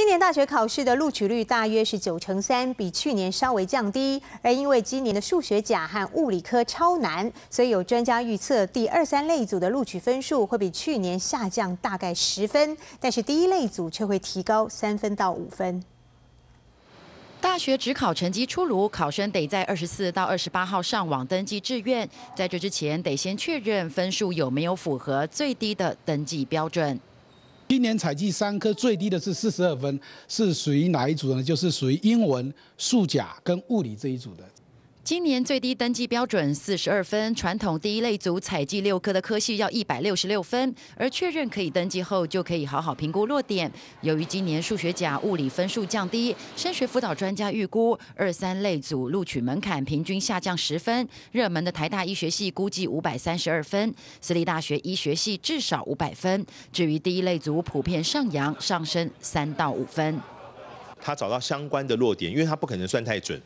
今年大学考试的录取率大约是九成三，比去年稍微降低。而因为今年的数学甲和物理科超难，所以有专家预测，第二三类组的录取分数会比去年下降大概十分，但是第一类组却会提高三分到五分。大学只考成绩出炉，考生得在二十四到二十八号上网登记志愿。在这之前，得先确认分数有没有符合最低的登记标准。今年采集三科最低的是四十二分，是属于哪一组呢？就是属于英文、数甲跟物理这一组的。今年最低登记标准四十二分，传统第一类组采集六科的科系要一百六十六分，而确认可以登记后，就可以好好评估落点。由于今年数学甲、物理分数降低，升学辅导专家预估二三类组录取门槛平均下降十分，热门的台大医学系估计五百三十二分，私立大学医学系至少五百分。至于第一类组普遍上扬，上升三到五分。他找到相关的落点，因为他不可能算太准。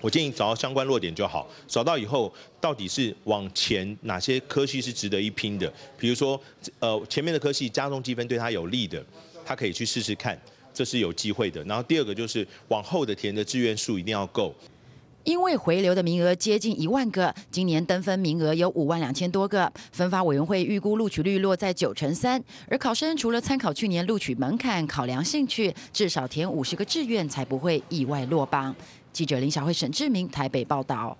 我建议找到相关弱点就好，找到以后到底是往前哪些科系是值得一拼的，比如说，呃，前面的科系加重积分对他有利的，他可以去试试看，这是有机会的。然后第二个就是往后的填的志愿数一定要够。因为回流的名额接近一万个，今年登分名额有五万两千多个，分发委员会预估录取率落在九成三，而考生除了参考去年录取门槛，考量兴趣，至少填五十个志愿才不会意外落榜。记者林小慧、沈志明台北报道。